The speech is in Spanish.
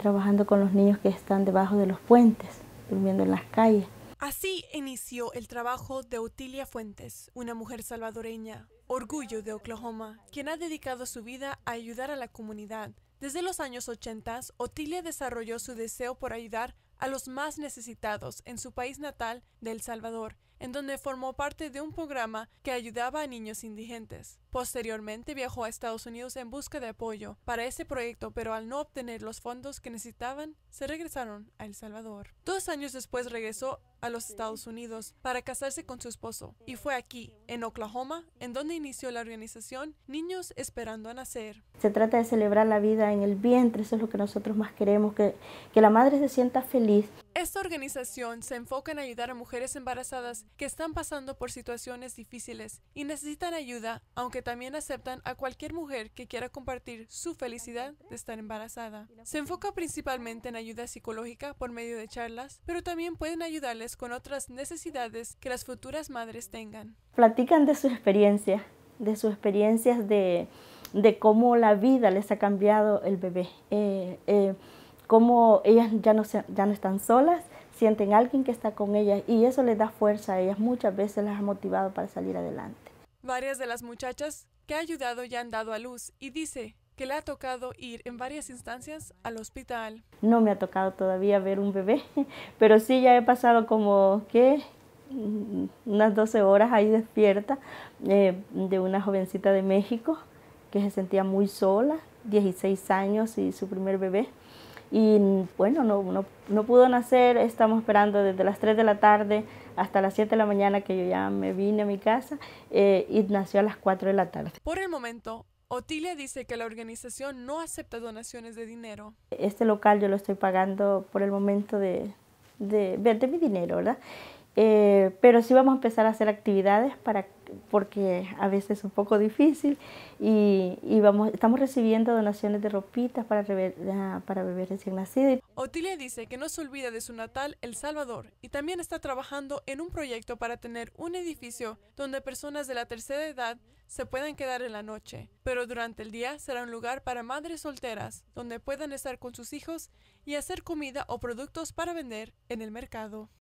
trabajando con los niños que están debajo de los puentes, durmiendo en las calles. Así inició el trabajo de Otilia Fuentes, una mujer salvadoreña, orgullo de Oklahoma, quien ha dedicado su vida a ayudar a la comunidad. Desde los años 80, Otilia desarrolló su deseo por ayudar a los más necesitados en su país natal de El Salvador en donde formó parte de un programa que ayudaba a niños indigentes. Posteriormente viajó a Estados Unidos en busca de apoyo para ese proyecto, pero al no obtener los fondos que necesitaban, se regresaron a El Salvador. Dos años después regresó a los Estados Unidos para casarse con su esposo y fue aquí, en Oklahoma, en donde inició la organización Niños Esperando a Nacer. Se trata de celebrar la vida en el vientre, eso es lo que nosotros más queremos, que, que la madre se sienta feliz. Esta organización se enfoca en ayudar a mujeres embarazadas que están pasando por situaciones difíciles y necesitan ayuda, aunque también aceptan a cualquier mujer que quiera compartir su felicidad de estar embarazada. Se enfoca principalmente en ayuda psicológica por medio de charlas, pero también pueden ayudarles con otras necesidades que las futuras madres tengan. Platican de su experiencia, de sus experiencias de, cómo la vida les ha cambiado el bebé. Eh, eh, como ellas ya no, ya no están solas, sienten alguien que está con ellas y eso les da fuerza a ellas, muchas veces las ha motivado para salir adelante. Varias de las muchachas que ha ayudado ya han dado a luz y dice que le ha tocado ir en varias instancias al hospital. No me ha tocado todavía ver un bebé, pero sí ya he pasado como, ¿qué? Mm, unas 12 horas ahí despierta eh, de una jovencita de México que se sentía muy sola, 16 años y su primer bebé y bueno, no, no, pudo nacer, estamos esperando desde las 3 de la tarde hasta las 7 de la mañana que yo ya me vine a mi casa eh, y nació a las 4 de la tarde. Por el momento, Otilia dice que la organización no acepta donaciones de dinero. Este local yo lo estoy pagando por el momento de, de, mi dinero, ¿verdad? Eh, pero sí vamos a empezar a hacer actividades porque a veces es un poco difícil y, vamos, estamos recibiendo donaciones de ropitas para, ah, para bebés recién nacidos. Otilia dice que no se olvida de su natal El Salvador y también está trabajando en un proyecto para tener un edificio donde personas de la tercera edad se puedan quedar en la noche, pero durante el día será un lugar para madres solteras donde puedan estar con sus hijos y hacer comida o productos para vender en el mercado.